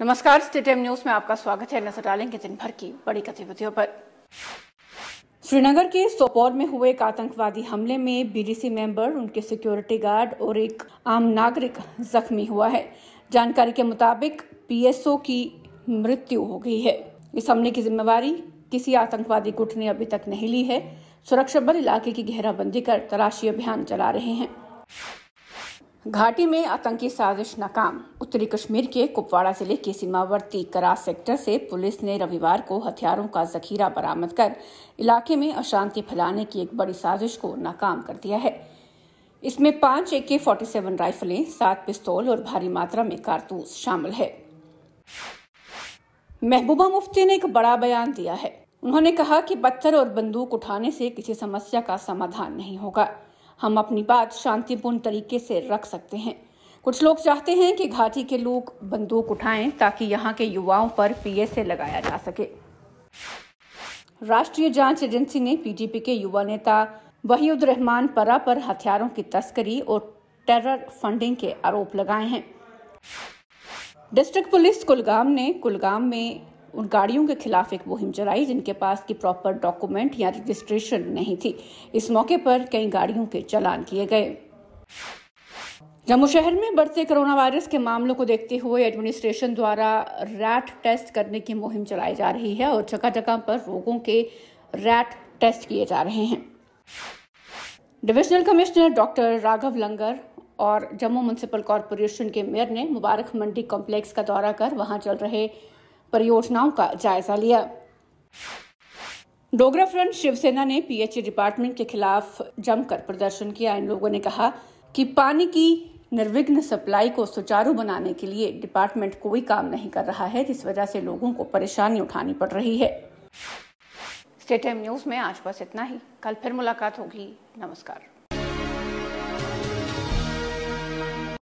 नमस्कार state M news में आपका स्वागत है नजर डालेंगे दिन भर की बड़ी गतिविधियों पर श्रीनगर के सोपोर में हुए एक आतंकवादी हमले में बीडीसी मेंबर उनके सिक्योरिटी गार्ड और एक आम नागरिक जख्मी हुआ है जानकारी के मुताबिक पीएसओ की मृत्यु हो गई है इस हमले की जिम्मेवारी किसी आतंकवादी गुट ने अभी तक नहीं ली है सुरक्षा बल इलाके की घेराबंदी कर तलाशी अभियान चला रहे हैं घाटी में आतंकी साजिश नाकाम उत्तरी कश्मीर के कुपवाड़ा जिले के सीमावर्ती करा सेक्टर से पुलिस ने रविवार को हथियारों का जखीरा बरामद कर इलाके में अशांति फैलाने की एक बड़ी साजिश को नाकाम कर दिया है इसमें पांच ए के फोर्टी सेवन राइफलें सात पिस्तौल और भारी मात्रा में कारतूस शामिल है महबूबा मुफ्ती ने एक बड़ा बयान दिया है उन्होंने कहा कि पत्थर और बंदूक उठाने से किसी समस्या का समाधान नहीं होगा हम अपनी बात शांतिपूर्ण तरीके से रख सकते हैं कुछ लोग चाहते हैं कि घाटी के लोग बंदूक उठाएं ताकि यहां के युवाओं पर पीएसए लगाया जा सके राष्ट्रीय जांच एजेंसी ने पीडीपी के युवा नेता वहीद रहमान परा पर हथियारों की तस्करी और टेरर फंडिंग के आरोप लगाए हैं डिस्ट्रिक्ट पुलिस कुलगाम ने कुलगाम में उन गाड़ियों के खिलाफ एक मुहिम चलाई जिनके पास की प्रॉपर डॉक्यूमेंट या रजिस्ट्रेशन नहीं थी इस मौके पर कई गाड़ियों के चालान किए गए जम्मू शहर में बढ़ते कोरोना वायरस के मामलों को देखते हुए एडमिनिस्ट्रेशन द्वारा रैट टेस्ट करने की मुहिम चलाई जा रही है और जगह जगह पर रोगों के रैट टेस्ट किए जा रहे हैं divisional commissioner doctor Raghav Langer और जम्मू म्यूनसिपल कॉरपोरेशन के मेयर ने मुबारक मंडी कॉम्प्लेक्स का दौरा कर वहां चल रहे परियोजनाओं का जायजा लिया डोगरा फ्रंट शिवसेना ने पीएचई डिपार्टमेंट के खिलाफ जमकर प्रदर्शन किया इन लोगों ने कहा कि पानी की निर्विघ्न सप्लाई को सुचारू बनाने के लिए डिपार्टमेंट कोई काम नहीं कर रहा है जिस वजह से लोगों को परेशानी उठानी पड़ रही है स्टेट टाइम न्यूज़ में आज बस इतना ही कल फिर मुलाकात होगी नमस्कार